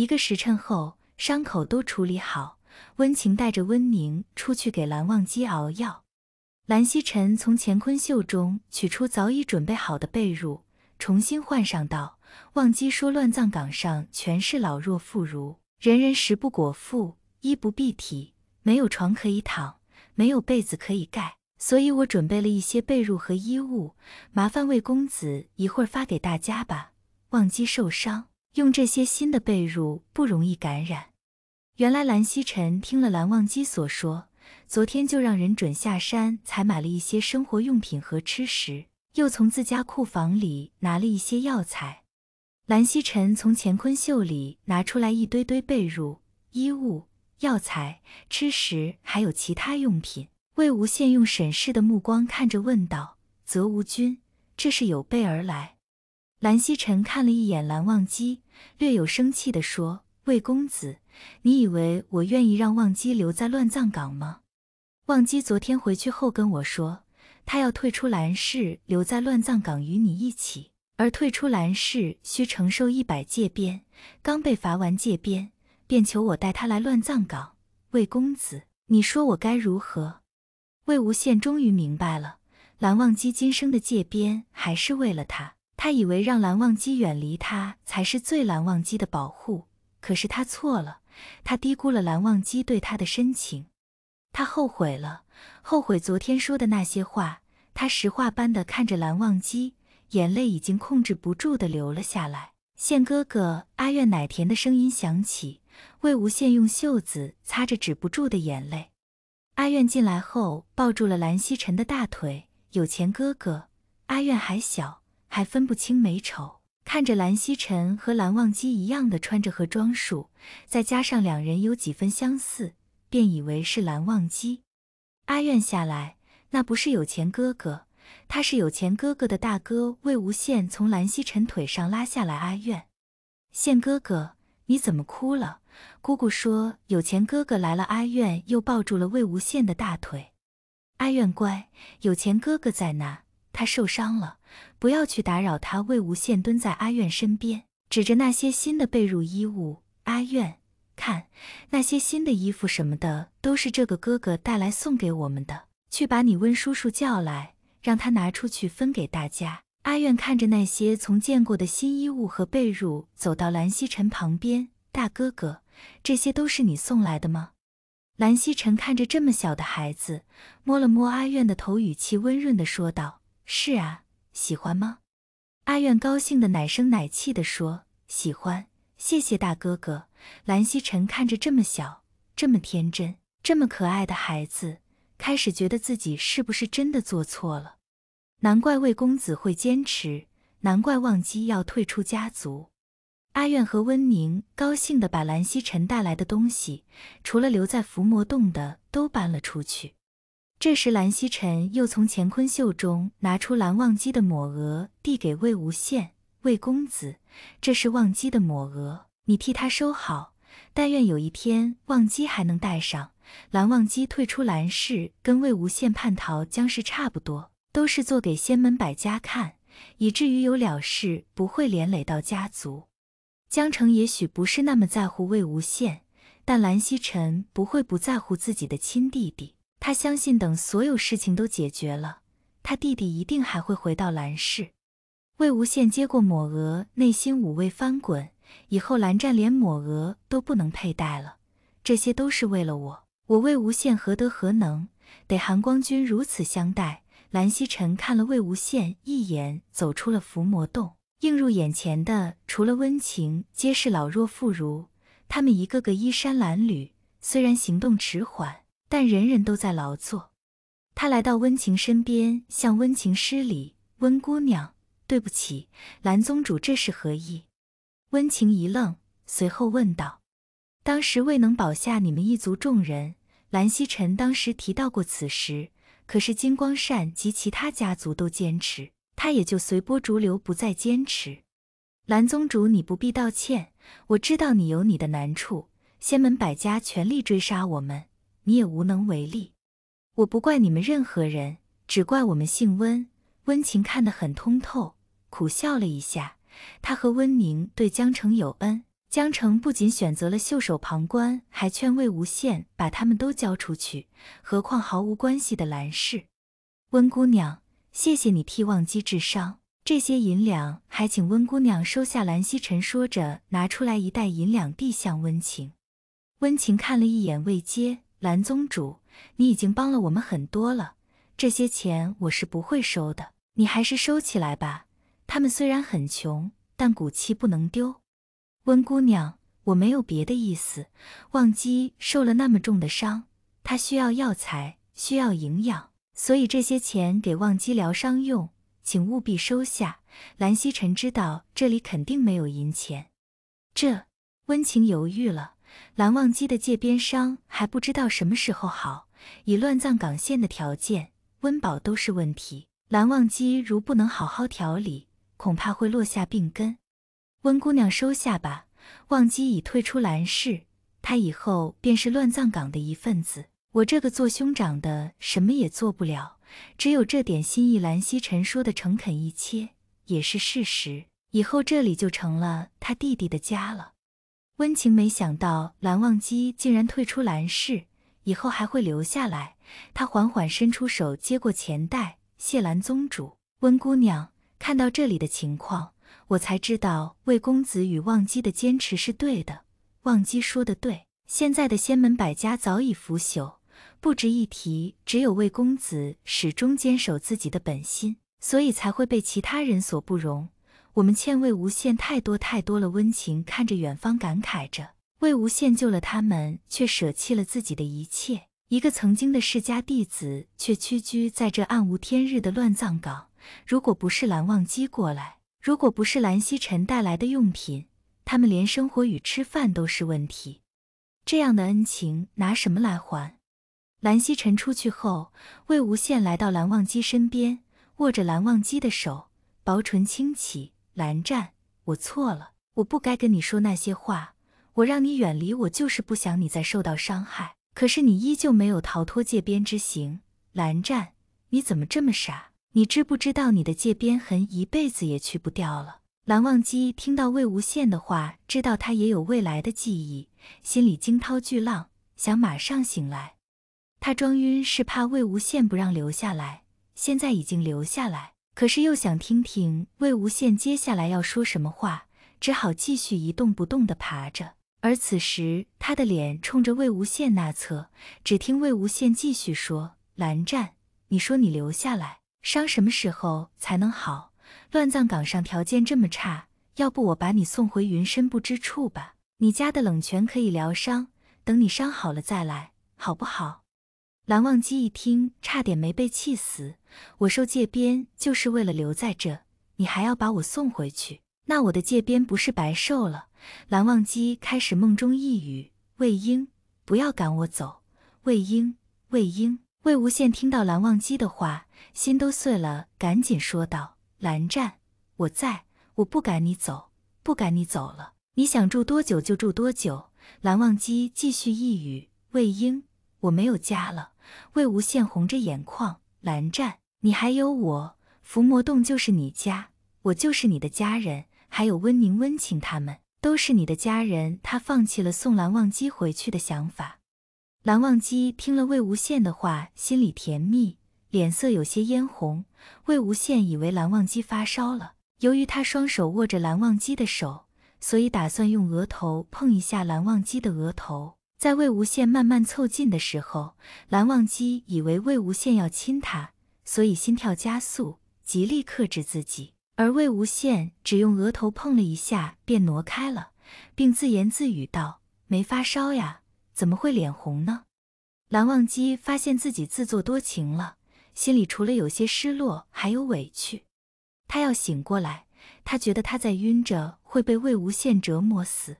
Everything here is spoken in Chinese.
一个时辰后，伤口都处理好，温情带着温宁出去给蓝忘机熬药。蓝曦臣从乾坤袖中取出早已准备好的被褥，重新换上，道：“忘机说乱葬岗上全是老弱妇孺，人人食不果腹，衣不蔽体，没有床可以躺，没有被子可以盖，所以我准备了一些被褥和衣物，麻烦魏公子一会儿发给大家吧。”忘机受伤。用这些新的被褥不容易感染。原来蓝曦臣听了蓝忘机所说，昨天就让人准下山采买了一些生活用品和吃食，又从自家库房里拿了一些药材。蓝曦臣从乾坤袖里拿出来一堆堆被褥、衣物、药材、吃食，还有其他用品。魏无羡用审视的目光看着，问道：“泽芜君，这是有备而来？”蓝曦臣看了一眼蓝忘机，略有生气地说：“魏公子，你以为我愿意让忘机留在乱葬岗吗？”忘机昨天回去后跟我说，他要退出蓝氏，留在乱葬岗与你一起。而退出蓝氏需承受一百界鞭，刚被罚完界鞭，便求我带他来乱葬岗。魏公子，你说我该如何？”魏无羡终于明白了，蓝忘机今生的界鞭还是为了他。他以为让蓝忘机远离他才是最蓝忘机的保护，可是他错了，他低估了蓝忘机对他的深情，他后悔了，后悔昨天说的那些话。他石化般的看着蓝忘机，眼泪已经控制不住的流了下来。宪哥哥，阿苑奶甜的声音响起，魏无羡用袖子擦着止不住的眼泪。阿苑进来后，抱住了蓝曦臣的大腿。有钱哥哥，阿苑还小。还分不清美丑，看着蓝曦臣和蓝忘机一样的穿着和装束，再加上两人有几分相似，便以为是蓝忘机。阿苑下来，那不是有钱哥哥，他是有钱哥哥的大哥魏无羡，从蓝曦臣腿上拉下来。阿苑，羡哥哥，你怎么哭了？姑姑说有钱哥哥来了，阿苑又抱住了魏无羡的大腿。阿苑乖，有钱哥哥在那。他受伤了，不要去打扰他。魏无羡蹲在阿苑身边，指着那些新的被褥衣物：“阿苑，看，那些新的衣服什么的，都是这个哥哥带来送给我们的。去把你温叔叔叫来，让他拿出去分给大家。”阿苑看着那些从见过的新衣物和被褥，走到蓝曦臣旁边：“大哥哥，这些都是你送来的吗？”蓝曦臣看着这么小的孩子，摸了摸阿苑的头，语气温润地说道。是啊，喜欢吗？阿愿高兴的奶声奶气的说：“喜欢，谢谢大哥哥。”蓝曦臣看着这么小、这么天真、这么可爱的孩子，开始觉得自己是不是真的做错了？难怪魏公子会坚持，难怪忘机要退出家族。阿愿和温宁高兴的把蓝曦臣带来的东西，除了留在伏魔洞的，都搬了出去。这时，蓝曦臣又从乾坤袖中拿出蓝忘机的抹额，递给魏无羡：“魏公子，这是忘机的抹额，你替他收好。但愿有一天，忘机还能戴上。”蓝忘机退出蓝氏，跟魏无羡叛逃，将是差不多，都是做给仙门百家看，以至于有了事不会连累到家族。江城也许不是那么在乎魏无羡，但蓝曦臣不会不在乎自己的亲弟弟。他相信，等所有事情都解决了，他弟弟一定还会回到兰氏。魏无羡接过抹额，内心五味翻滚。以后蓝湛连抹额都不能佩戴了，这些都是为了我。我魏无羡何德何能，得韩光君如此相待。蓝曦臣看了魏无羡一眼，走出了伏魔洞。映入眼前的，除了温情，皆是老弱妇孺。他们一个个衣衫褴褛，虽然行动迟缓。但人人都在劳作。他来到温情身边，向温情施礼：“温姑娘，对不起，蓝宗主，这是何意？”温情一愣，随后问道：“当时未能保下你们一族众人，蓝曦臣当时提到过此事，可是金光善及其他家族都坚持，他也就随波逐流，不再坚持。蓝宗主，你不必道歉，我知道你有你的难处。仙门百家全力追杀我们。”你也无能为力，我不怪你们任何人，只怪我们姓温。温情看得很通透，苦笑了一下。他和温宁对江澄有恩，江澄不仅选择了袖手旁观，还劝魏无羡把他们都交出去。何况毫无关系的兰氏。温姑娘，谢谢你替忘机治伤，这些银两还请温姑娘收下。兰曦尘说着，拿出来一袋银两递向温情。温情看了一眼，未接。蓝宗主，你已经帮了我们很多了，这些钱我是不会收的，你还是收起来吧。他们虽然很穷，但骨气不能丢。温姑娘，我没有别的意思，忘机受了那么重的伤，他需要药材，需要营养，所以这些钱给忘机疗伤用，请务必收下。蓝曦臣知道这里肯定没有银钱，这，温情犹豫了。蓝忘机的界边伤还不知道什么时候好，以乱葬岗县的条件，温饱都是问题。蓝忘机如不能好好调理，恐怕会落下病根。温姑娘收下吧。忘机已退出蓝氏，他以后便是乱葬岗的一份子。我这个做兄长的什么也做不了，只有这点心意。蓝曦臣说的诚恳，一切也是事实。以后这里就成了他弟弟的家了。温情没想到蓝忘机竟然退出蓝氏，以后还会留下来。他缓缓伸出手接过钱袋，谢蓝宗主，温姑娘。看到这里的情况，我才知道魏公子与忘机的坚持是对的。忘机说得对，现在的仙门百家早已腐朽，不值一提。只有魏公子始终坚守自己的本心，所以才会被其他人所不容。我们欠魏无羡太多太多了。温情看着远方，感慨着：魏无羡救了他们，却舍弃了自己的一切。一个曾经的世家弟子，却屈居在这暗无天日的乱葬岗。如果不是蓝忘机过来，如果不是蓝曦臣带来的用品，他们连生活与吃饭都是问题。这样的恩情，拿什么来还？蓝曦臣出去后，魏无羡来到蓝忘机身边，握着蓝忘机的手，薄唇轻启。蓝湛，我错了，我不该跟你说那些话。我让你远离我，就是不想你再受到伤害。可是你依旧没有逃脱界边之刑。蓝湛，你怎么这么傻？你知不知道你的界边痕一辈子也去不掉了？蓝忘机听到魏无羡的话，知道他也有未来的记忆，心里惊涛巨浪，想马上醒来。他装晕是怕魏无羡不让留下来，现在已经留下来。可是又想听听魏无羡接下来要说什么话，只好继续一动不动地爬着。而此时他的脸冲着魏无羡那侧，只听魏无羡继续说：“蓝湛，你说你留下来，伤什么时候才能好？乱葬岗上条件这么差，要不我把你送回云深不知处吧？你家的冷泉可以疗伤，等你伤好了再来，好不好？”蓝忘机一听，差点没被气死。我受戒鞭就是为了留在这，你还要把我送回去，那我的戒鞭不是白受了？蓝忘机开始梦中呓语：“魏婴，不要赶我走。”魏婴，魏婴，魏无羡听到蓝忘机的话，心都碎了，赶紧说道：“蓝湛，我在，我不赶你走，不赶你走了，你想住多久就住多久。”蓝忘机继续呓语：“魏婴。”我没有家了，魏无羡红着眼眶，蓝湛，你还有我，伏魔洞就是你家，我就是你的家人，还有温宁、温情他们都是你的家人。他放弃了送蓝忘机回去的想法。蓝忘机听了魏无羡的话，心里甜蜜，脸色有些嫣红。魏无羡以为蓝忘机发烧了，由于他双手握着蓝忘机的手，所以打算用额头碰一下蓝忘机的额头。在魏无羡慢慢凑近的时候，蓝忘机以为魏无羡要亲他，所以心跳加速，极力克制自己。而魏无羡只用额头碰了一下，便挪开了，并自言自语道：“没发烧呀，怎么会脸红呢？”蓝忘机发现自己自作多情了，心里除了有些失落，还有委屈。他要醒过来，他觉得他在晕着会被魏无羡折磨死。